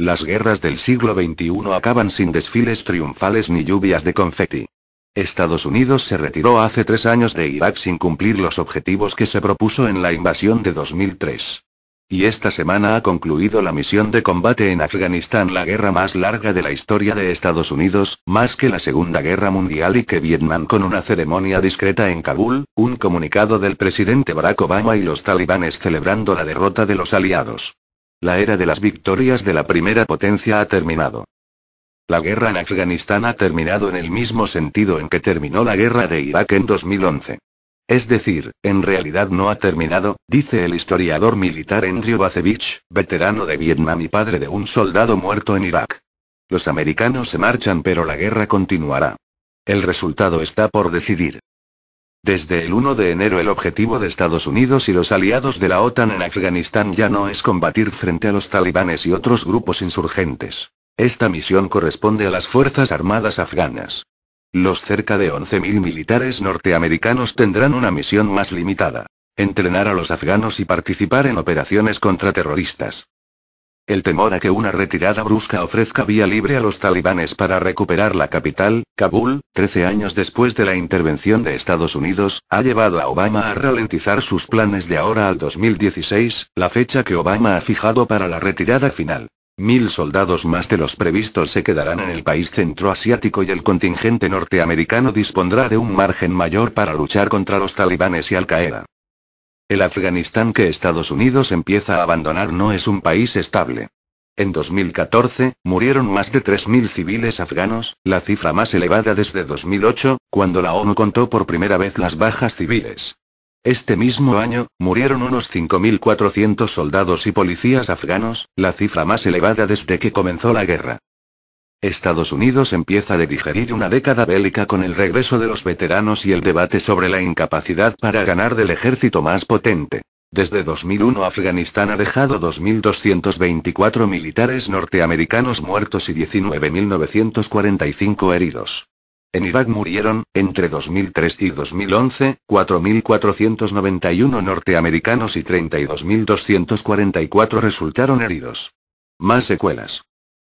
Las guerras del siglo XXI acaban sin desfiles triunfales ni lluvias de confeti. Estados Unidos se retiró hace tres años de Irak sin cumplir los objetivos que se propuso en la invasión de 2003. Y esta semana ha concluido la misión de combate en Afganistán, la guerra más larga de la historia de Estados Unidos, más que la Segunda Guerra Mundial y que Vietnam con una ceremonia discreta en Kabul, un comunicado del presidente Barack Obama y los talibanes celebrando la derrota de los aliados. La era de las victorias de la primera potencia ha terminado. La guerra en Afganistán ha terminado en el mismo sentido en que terminó la guerra de Irak en 2011. Es decir, en realidad no ha terminado, dice el historiador militar Andrew Bacevich, veterano de Vietnam y padre de un soldado muerto en Irak. Los americanos se marchan pero la guerra continuará. El resultado está por decidir. Desde el 1 de enero el objetivo de Estados Unidos y los aliados de la OTAN en Afganistán ya no es combatir frente a los talibanes y otros grupos insurgentes. Esta misión corresponde a las Fuerzas Armadas afganas. Los cerca de 11.000 militares norteamericanos tendrán una misión más limitada. Entrenar a los afganos y participar en operaciones contraterroristas. El temor a que una retirada brusca ofrezca vía libre a los talibanes para recuperar la capital, Kabul, 13 años después de la intervención de Estados Unidos, ha llevado a Obama a ralentizar sus planes de ahora al 2016, la fecha que Obama ha fijado para la retirada final. Mil soldados más de los previstos se quedarán en el país centroasiático y el contingente norteamericano dispondrá de un margen mayor para luchar contra los talibanes y Al-Qaeda. El Afganistán que Estados Unidos empieza a abandonar no es un país estable. En 2014, murieron más de 3.000 civiles afganos, la cifra más elevada desde 2008, cuando la ONU contó por primera vez las bajas civiles. Este mismo año, murieron unos 5.400 soldados y policías afganos, la cifra más elevada desde que comenzó la guerra. Estados Unidos empieza a digerir una década bélica con el regreso de los veteranos y el debate sobre la incapacidad para ganar del ejército más potente. Desde 2001 Afganistán ha dejado 2.224 militares norteamericanos muertos y 19.945 heridos. En Irak murieron, entre 2003 y 2011, 4.491 norteamericanos y 32.244 resultaron heridos. Más secuelas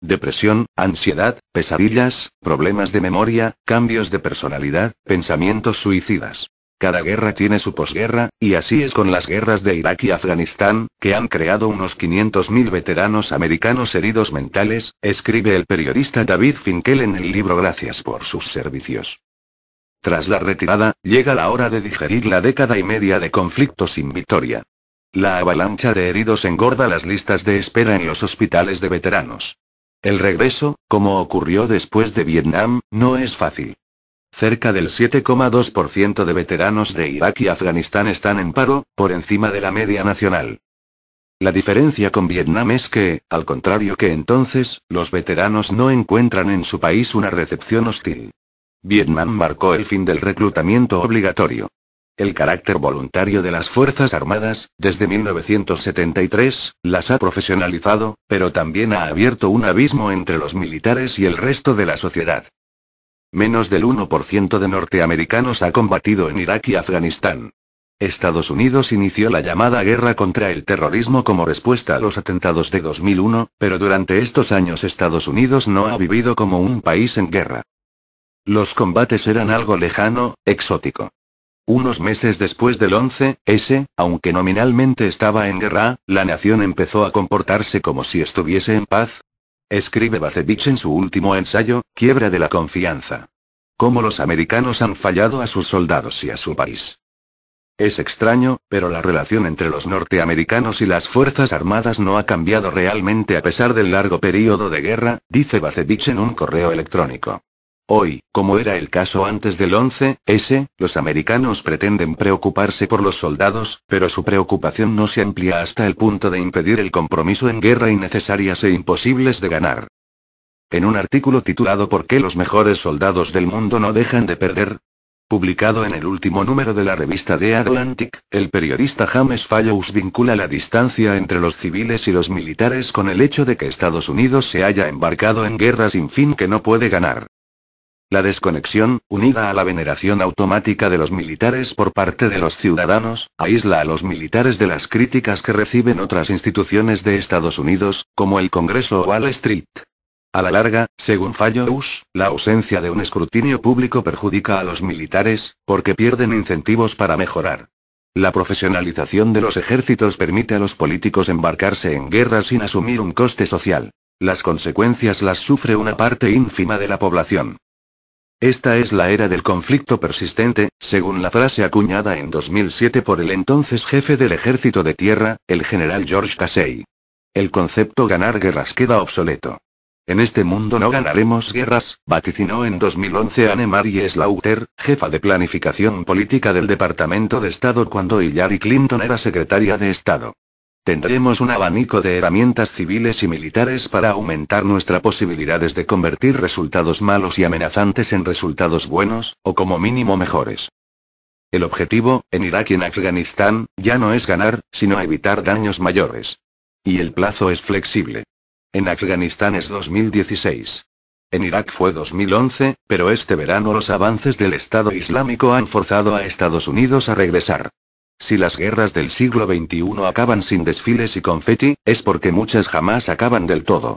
depresión, ansiedad, pesadillas, problemas de memoria, cambios de personalidad, pensamientos suicidas. Cada guerra tiene su posguerra, y así es con las guerras de Irak y Afganistán, que han creado unos 500.000 veteranos americanos heridos mentales, escribe el periodista David Finkel en el libro Gracias por sus servicios. Tras la retirada, llega la hora de digerir la década y media de conflicto sin victoria. La avalancha de heridos engorda las listas de espera en los hospitales de veteranos. El regreso, como ocurrió después de Vietnam, no es fácil. Cerca del 7,2% de veteranos de Irak y Afganistán están en paro, por encima de la media nacional. La diferencia con Vietnam es que, al contrario que entonces, los veteranos no encuentran en su país una recepción hostil. Vietnam marcó el fin del reclutamiento obligatorio. El carácter voluntario de las Fuerzas Armadas, desde 1973, las ha profesionalizado, pero también ha abierto un abismo entre los militares y el resto de la sociedad. Menos del 1% de norteamericanos ha combatido en Irak y Afganistán. Estados Unidos inició la llamada guerra contra el terrorismo como respuesta a los atentados de 2001, pero durante estos años Estados Unidos no ha vivido como un país en guerra. Los combates eran algo lejano, exótico. Unos meses después del 11 ese, aunque nominalmente estaba en guerra, la nación empezó a comportarse como si estuviese en paz. Escribe Bacevich en su último ensayo, Quiebra de la confianza. Cómo los americanos han fallado a sus soldados y a su país. Es extraño, pero la relación entre los norteamericanos y las Fuerzas Armadas no ha cambiado realmente a pesar del largo periodo de guerra, dice Bacevich en un correo electrónico. Hoy, como era el caso antes del 11-S, los americanos pretenden preocuparse por los soldados, pero su preocupación no se amplía hasta el punto de impedir el compromiso en guerra innecesarias e imposibles de ganar. En un artículo titulado ¿Por qué los mejores soldados del mundo no dejan de perder? Publicado en el último número de la revista The Atlantic, el periodista James Fallows vincula la distancia entre los civiles y los militares con el hecho de que Estados Unidos se haya embarcado en guerra sin fin que no puede ganar. La desconexión, unida a la veneración automática de los militares por parte de los ciudadanos, aísla a los militares de las críticas que reciben otras instituciones de Estados Unidos, como el Congreso o Wall Street. A la larga, según Fallows, la ausencia de un escrutinio público perjudica a los militares, porque pierden incentivos para mejorar. La profesionalización de los ejércitos permite a los políticos embarcarse en guerra sin asumir un coste social. Las consecuencias las sufre una parte ínfima de la población. Esta es la era del conflicto persistente, según la frase acuñada en 2007 por el entonces jefe del ejército de tierra, el general George Casey. El concepto ganar guerras queda obsoleto. En este mundo no ganaremos guerras, vaticinó en 2011 Anne-Marie Slaughter, jefa de planificación política del Departamento de Estado cuando Hillary Clinton era secretaria de Estado. Tendremos un abanico de herramientas civiles y militares para aumentar nuestras posibilidades de convertir resultados malos y amenazantes en resultados buenos, o como mínimo mejores. El objetivo, en Irak y en Afganistán, ya no es ganar, sino evitar daños mayores. Y el plazo es flexible. En Afganistán es 2016. En Irak fue 2011, pero este verano los avances del Estado Islámico han forzado a Estados Unidos a regresar. Si las guerras del siglo XXI acaban sin desfiles y confeti, es porque muchas jamás acaban del todo.